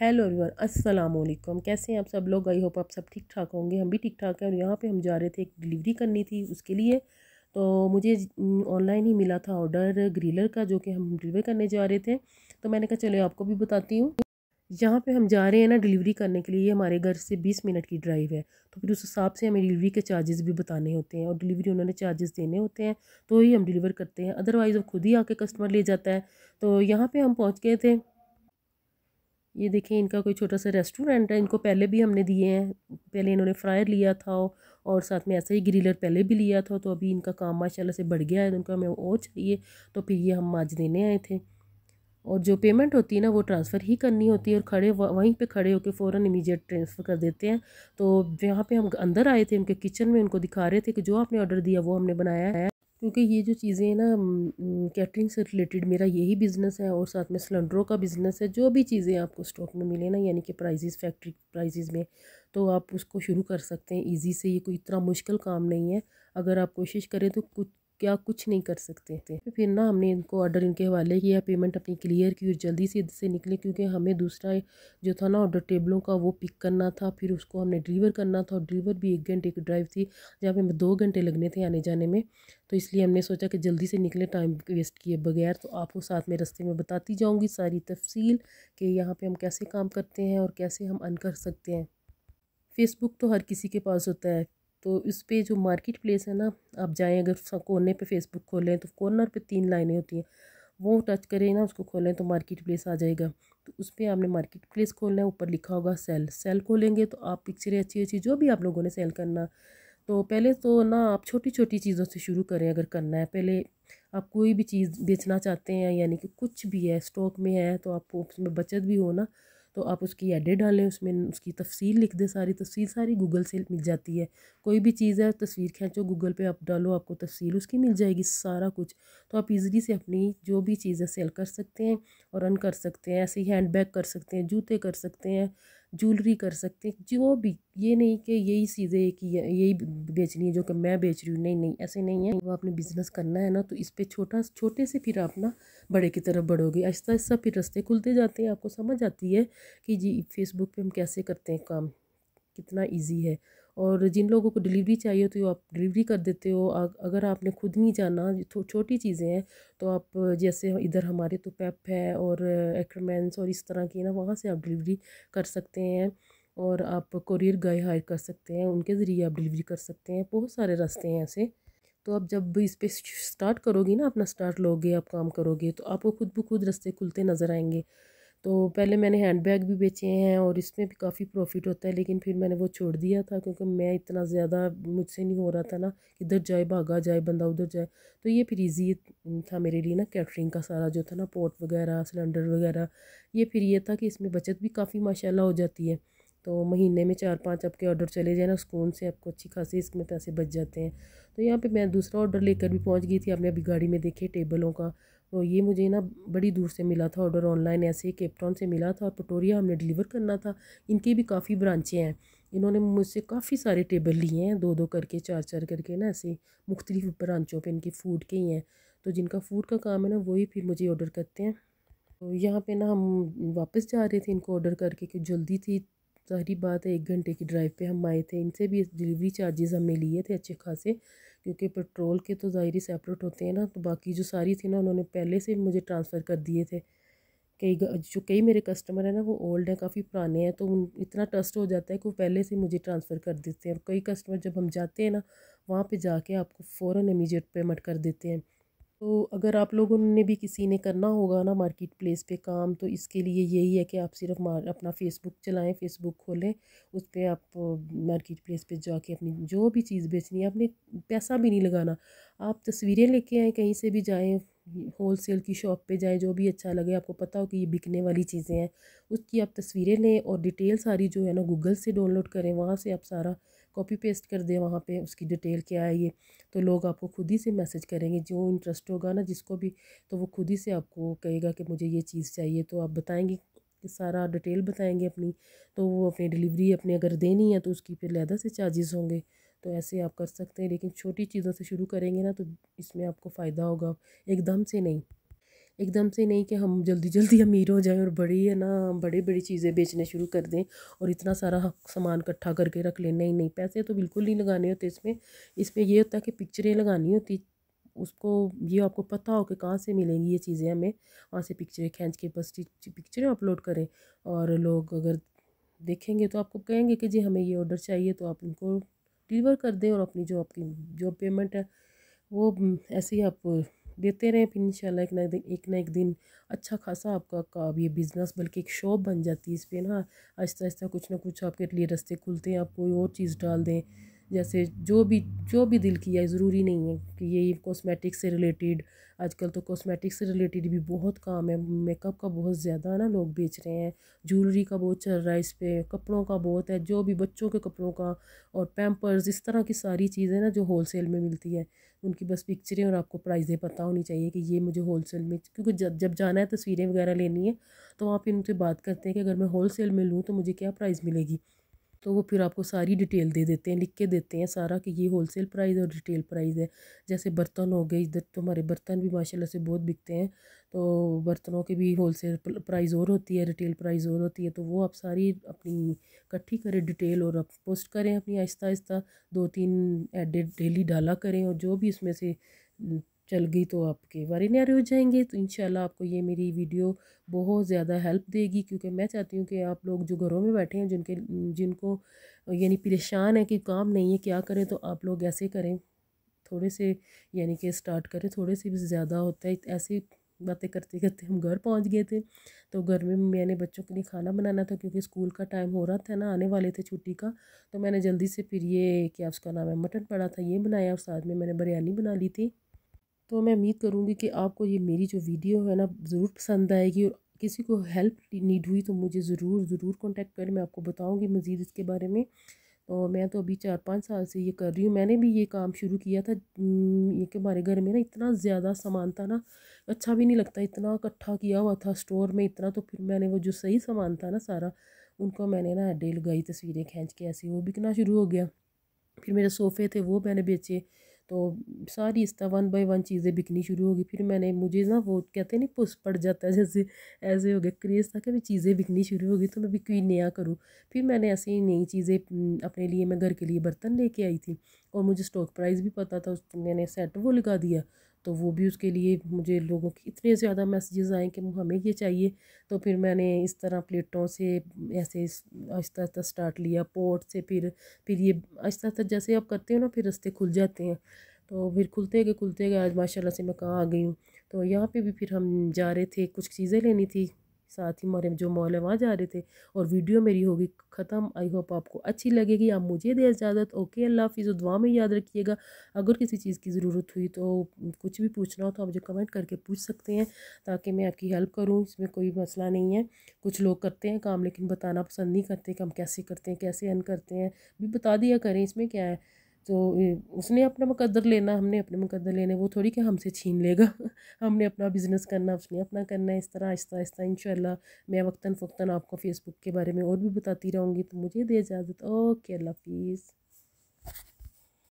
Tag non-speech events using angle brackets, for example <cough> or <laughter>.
hello everyone अस्सलाम वालेकुम कैसे हैं आप सब लोग आई होप आप सब ठीक ठाक होंगे हम भी ठीक ठाक हैं और यहाँ पे हम जा रहे थे एक डिलीवरी करनी थी उसके लिए तो मुझे ऑनलाइन ही मिला था ऑर्डर ग्रिलर का जो कि हम डिलीवर करने जा रहे थे तो मैंने कहा चलो आपको भी बताती हूँ यहाँ पे हम जा रहे हैं ना डिलीवरी करने के लिए हमारे घर से बीस मिनट की ड्राइव है तो फिर उस हिसाब से हमें डिलीवरी के चार्जेस भी बताने होते हैं और डिलीवरी उन्होंने चार्जेस देने होते हैं तो ही हम डिलीवर करते हैं अदरवाइज़ वो खुद ही आके कस्टमर ले जाता है तो यहाँ पे हम पहुँच गए थे ये देखें इनका कोई छोटा सा रेस्टोरेंट है इनको पहले भी हमने दिए हैं पहले इन्होंने फ्रायर लिया था और साथ में ऐसा ही ग्रिलर पहले भी लिया था तो अभी इनका काम माशाल्लाह से बढ़ गया है उनका तो हमें और चाहिए तो फिर ये हम आज देने आए थे और जो पेमेंट होती है ना वो ट्रांसफ़र ही करनी होती है और खड़े वहीं पे खड़े होकर फ़ौर इमीजिएट ट्रांसफ़र कर देते हैं तो यहाँ पे हम अंदर आए थे उनके किचन में उनको दिखा रहे थे कि जो आपने ऑर्डर दिया वो हमने बनाया है क्योंकि ये जो चीज़ें हैं ना कैटरिंग से रिलेटेड मेरा यही बिज़नेस है और साथ में सिलेंडरों का बिज़नेस है जो भी चीज़ें आपको स्टॉक में मिले ना यानी कि प्राइजेज फैक्ट्री प्राइजेज़ में तो आप उसको शुरू कर सकते हैं इजी से ये कोई इतना मुश्किल काम नहीं है अगर आप कोशिश करें तो कुछ क्या कुछ नहीं कर सकते थे फिर ना हमने इनको ऑर्डर इनके हवाले किया पेमेंट अपनी क्लियर की और जल्दी से से निकले क्योंकि हमें दूसरा जो था ना ऑर्डर टेबलों का वो पिक करना था फिर उसको हमने डिलीवर करना था और डिलीवर भी एक घंटे की ड्राइव थी जहाँ पर हमें दो घंटे लगने थे आने जाने में तो इसलिए हमने सोचा कि जल्दी से निकले टाइम वेस्ट किए बगैर तो आपको साथ में रस्ते में बताती जाऊँगी सारी तफसील कि यहाँ पर हम कैसे काम करते हैं और कैसे हम अन कर सकते हैं फेसबुक तो हर किसी के पास होता है तो उस पर जो मार्केट प्लेस है ना आप जाएँ अगर कोने पर फेसबुक खोलें तो कॉर्नर पर तीन लाइनें होती हैं वो टच करें ना उसको खोलें तो मार्केट प्लेस आ जाएगा तो उस पर आपने मार्केट प्लेस खोलना है ऊपर लिखा होगा सेल सेल खोलेंगे तो आप पिक्चरें अच्छी अच्छी जो भी आप लोगों ने सेल करना तो पहले तो ना आप छोटी छोटी चीज़ों से शुरू करें अगर करना है पहले आप कोई भी चीज़ बेचना चाहते हैं यानी कि कुछ भी है स्टॉक में है तो आपको उसमें बचत भी हो ना तो आप उसकी एडिट डालें उसमें उसकी तफसील लिख दें सारी तफसील सारी गूगल से मिल जाती है कोई भी चीज़ है तस्वीर खींचो गूगल पे आप डालो आपको तफसील उसकी मिल जाएगी सारा कुछ तो आप इजीली से अपनी जो भी चीज़ है सेल कर सकते हैं और रन कर सकते हैं ऐसे ही हैंड बैग कर सकते हैं जूते कर सकते हैं जूलरी कर सकते हैं जो भी ये नहीं कि यही चीज़ें कि यही बेचनी है जो कि मैं बेच रही हूँ नहीं नहीं ऐसे नहीं है वो आपने बिज़नेस करना है ना तो इस पर छोटा छोटे से फिर आप ना बड़े की तरफ बढ़ोगे आहिस्ता आहिस्ता फिर रास्ते खुलते जाते हैं आपको समझ आती है कि जी फेसबुक पर हम कैसे करते हैं काम कितना ईजी है और जिन लोगों को डिलीवरी चाहिए तो आप डिलीवरी कर देते हो अगर आपने खुद नहीं जाना छोटी चीज़ें हैं तो आप जैसे इधर हमारे तो पेप है और एक्रमेंस और इस तरह की ना वहाँ से आप डिलीवरी कर सकते हैं और आप कोरियर गाय हायर कर सकते हैं उनके ज़रिए आप डिलीवरी कर सकते हैं बहुत सारे रास्ते हैं ऐसे तो आप जब इस पर स्टार्ट करोगे ना अपना स्टार्ट लोगे आप काम करोगे तो आपको खुद ब खुद रास्ते खुलते नज़र आएंगे तो पहले मैंने हैंडबैग भी बेचे हैं और इसमें भी काफ़ी प्रॉफिट होता है लेकिन फिर मैंने वो छोड़ दिया था क्योंकि मैं इतना ज़्यादा मुझसे नहीं हो रहा था ना इधर जाए भागा जाए बंदा उधर जाए तो ये फिर ईजी था मेरे लिए ना कैटरिंग का सारा जो था ना पोर्ट वगैरह सिलेंडर वगैरह ये फिर ये था कि इसमें बचत भी काफ़ी माशाला हो जाती है तो महीने में चार पाँच आपके ऑर्डर चले जाए ना सुकून से आपको अच्छी खासी इसमें पैसे बच जाते हैं तो यहाँ पर मैं दूसरा ऑर्डर लेकर भी पहुँच गई थी आपने अभी गाड़ी में देखे टेबलों का तो ये मुझे ना बड़ी दूर से मिला था ऑर्डर ऑनलाइन ऐसे ही केपटाउन से मिला था और पटोरिया हमने डिलीवर करना था इनके भी काफ़ी ब्रांचें हैं इन्होंने मुझसे काफ़ी सारे टेबल लिए हैं दो दो करके चार चार करके ना ऐसे मुख्तलिफ ब्रांचों पे इनके फ़ूड के ही हैं तो जिनका फ़ूड का काम है ना वही फिर मुझे ऑर्डर करते हैं तो यहाँ पर ना हम वापस जा रहे थे इनको ऑर्डर करके कि जल्दी थी सारी बात है एक घंटे की ड्राइव पे हम आए थे इनसे भी डिलीवरी चार्जेस हमने लिए थे अच्छे खासे क्योंकि पेट्रोल के तो ज़ाहरी सेपरेट होते हैं ना तो बाकी जो सारी थी ना उन्होंने पहले से मुझे ट्रांसफ़र कर दिए थे कई जो कई मेरे कस्टमर हैं ना वो ओल्ड हैं काफ़ी पुराने हैं तो उन इतना ट्रस्ट हो जाता है कि वो पहले से मुझे ट्रांसफ़र कर देते हैं और कई कस्टमर जब हम जाते हैं ना वहाँ पे जाके आपको फ़ौर इमीजिएट पेमेंट कर देते हैं तो अगर आप लोगों ने भी किसी ने करना होगा ना मार्केट प्लेस पे काम तो इसके लिए यही है कि आप सिर्फ अपना फेसबुक चलाएं फेसबुक खोलें उस पर आप मार्केट प्लेस पे जाके अपनी जो भी चीज़ बेचनी है आपने पैसा भी नहीं लगाना आप तस्वीरें लेके आएँ कहीं से भी जाएँ होल सेल की शॉप पे जाएं जो भी अच्छा लगे आपको पता हो कि ये बिकने वाली चीज़ें हैं उसकी आप तस्वीरें लें और डिटेल सारी जो है ना गूगल से डाउनलोड करें वहाँ से आप सारा कॉपी पेस्ट कर दें वहाँ पे उसकी डिटेल क्या है ये तो लोग आपको खुद ही से मैसेज करेंगे जो इंटरेस्ट होगा ना जिसको भी तो वो खुद ही से आपको कहेगा कि मुझे ये चीज़ चाहिए तो आप बताएँगे सारा डिटेल बताएँगे अपनी तो वो अपनी डिलीवरी अपने अगर देनी है तो उसकी फिर लहदा से चार्जेस होंगे तो ऐसे आप कर सकते हैं लेकिन छोटी चीज़ों से शुरू करेंगे ना तो इसमें आपको फ़ायदा होगा एकदम से नहीं एकदम से नहीं कि हम जल्दी <laughs> जल्दी अमीर हो जाएं और बड़ी है ना बड़े बड़ी चीज़ें बेचने शुरू कर दें और इतना सारा सामान इकट्ठा करके रख लें नहीं नहीं पैसे तो बिल्कुल नहीं लगाने होते इसमें इसमें यह होता है कि पिक्चरें लगानी होती उसको ये आपको पता हो कि कहाँ से मिलेंगी ये चीज़ें हमें वहाँ से पिक्चरें खींच के बस पिक्चरें अपलोड करें और लोग अगर देखेंगे तो आपको कहेंगे कि जी हमें ये ऑर्डर चाहिए तो आप उनको डिलीवर कर दें और अपनी जो आपकी जो पेमेंट है वो ऐसे ही आप देते रहें फिर इंशाल्लाह एक ना एक दिन एक ना एक दिन अच्छा खासा आपका का ये बिज़नेस बल्कि एक शॉप बन जाती है इस पर ना आहिस्ता आहिस्ता कुछ ना कुछ आपके लिए रस्ते खुलते हैं आप कोई और चीज़ डाल दें जैसे जो भी जो भी दिल किया है ज़रूरी नहीं है कि ये कॉस्मेटिक से रिलेटेड आजकल तो कॉस्मेटिक से रिलेटेड भी बहुत काम है मेकअप का बहुत ज़्यादा ना लोग बेच रहे हैं ज्वेलरी का बहुत चल रहा है इस पर कपड़ों का बहुत है जो भी बच्चों के कपड़ों का और पैम्पर्स इस तरह की सारी चीज़ें ना जो होल सेल में मिलती है उनकी बस पिक्चरें और आपको प्राइजें पता होनी चाहिए कि ये मुझे होल सेल में क्योंकि जब जब जाना है तस्वीरें वगैरह लेनी है तो आप इनसे बात करते हैं कि अगर मैं होल सेल में लूँ तो मुझे क्या प्राइज़ मिलेगी तो वो फिर आपको सारी डिटेल दे देते हैं लिख के देते हैं सारा कि ये होलसेल प्राइस और रिटेल प्राइस है जैसे बर्तन हो गए इधर तो हमारे बर्तन भी माशाल्लाह से बहुत बिकते हैं तो बर्तनों के भी होलसेल प्राइस और होती है रिटेल प्राइस और होती है तो वो आप सारी अपनी इकट्ठी करें डिटेल और आप पोस्ट करें अपनी आहिस्ता आहिस्ता दो तीन एडेड डेली डाला करें और जो भी इसमें से चल गई तो आपके न्यारे हो जाएंगे तो इन आपको ये मेरी वीडियो बहुत ज़्यादा हेल्प देगी क्योंकि मैं चाहती हूँ कि आप लोग जो घरों में बैठे हैं जिनके जिनको यानी परेशान है कि काम नहीं है क्या करें तो आप लोग ऐसे करें थोड़े से यानी कि स्टार्ट करें थोड़े से भी ज़्यादा होता है ऐसे बातें करते करते हम घर पहुंच गए थे तो घर में मैंने बच्चों के लिए खाना बनाना था क्योंकि स्कूल का टाइम हो रहा था ना आने वाले थे छुट्टी का तो मैंने जल्दी से फिर ये क्या उसका नाम है मटन पड़ा था ये बनाया और साथ में मैंने बिरयानी बना ली थी तो मैं उम्मीद करूँगी कि आपको ये मेरी जो वीडियो है ना ज़रूर पसंद आएगी और किसी को हेल्प नीड हुई तो मुझे ज़रूर ज़रूर कॉन्टेक्ट करें मैं आपको बताऊँगी मज़ीद इसके बारे में तो मैं तो अभी चार पाँच साल से ये कर रही हूँ मैंने भी ये काम शुरू किया था ये कि हमारे घर में ना इतना ज़्यादा सामान था ना अच्छा भी नहीं लगता इतना इकट्ठा किया हुआ था स्टोर में इतना तो फिर मैंने वो जो सही सामान था ना सारा उनको मैंने ना अड्डे लगाई तस्वीरें खींच के ऐसे वो बिकना शुरू हो गया फिर मेरे सोफ़े थे वो मैंने बेचे तो सारी इस तरह वन बाई वन चीज़ें बिकनी शुरू होगी फिर मैंने मुझे ना वो कहते हैं नहीं पुस पड़ जाता है जैसे ऐसे हो गया क्रेज़ था कि चीज़ें बिकनी शुरू होगी तो मैं भी कोई नया करूँ फिर मैंने ऐसी ही नई चीज़ें अपने लिए मैं घर के लिए बर्तन लेके आई थी और मुझे स्टॉक प्राइस भी पता था उस मैंने सेट वो लगा दिया तो वो भी उसके लिए मुझे लोगों के इतने ज़्यादा मैसेजेस आए कि हमें ये चाहिए तो फिर मैंने इस तरह प्लेटों से ऐसे आहिस्ता आहिस्ता स्टार्ट लिया पोट से फिर फिर ये आहिस्ता आहिस्ता जैसे आप करते हो ना फिर रास्ते खुल जाते हैं तो फिर खुलते गए खुलते गए आज माशाल्लाह से मैं कहाँ आ गई हूँ तो यहाँ पे भी फिर हम जा रहे थे कुछ चीज़ें लेनी थी साथ ही हमारे जो मॉल है वहाँ जा रहे थे और वीडियो मेरी होगी ख़त्म आई होप आपको अच्छी लगेगी आप मुझे दें इजाज़त ओके अल्लाह हाफिज़ दुआ में याद रखिएगा अगर किसी चीज़ की ज़रूरत हुई तो कुछ भी पूछना हो तो आप मुझे कमेंट करके पूछ सकते हैं ताकि मैं आपकी हेल्प करूँ इसमें कोई मसला नहीं है कुछ लोग करते हैं काम लेकिन बताना पसंद नहीं करते कि हम कैसे करते हैं कैसे अन करते हैं भी बता दिया करें इसमें क्या है तो उसने अपना मुकद्दर लेना हमने अपने मुकद्दर लेने वो थोड़ी क्या हमसे छीन लेगा <laughs> हमने अपना बिज़नेस करना उसने अपना करना है इस तरह आहिस्ता आहिस्ता इन मैं वक्ता फ़ुक्ता आपको फ़ेसबुक के बारे में और भी बताती रहूँगी तो मुझे दे इजाज़त ओके अल्लाह हाफिज़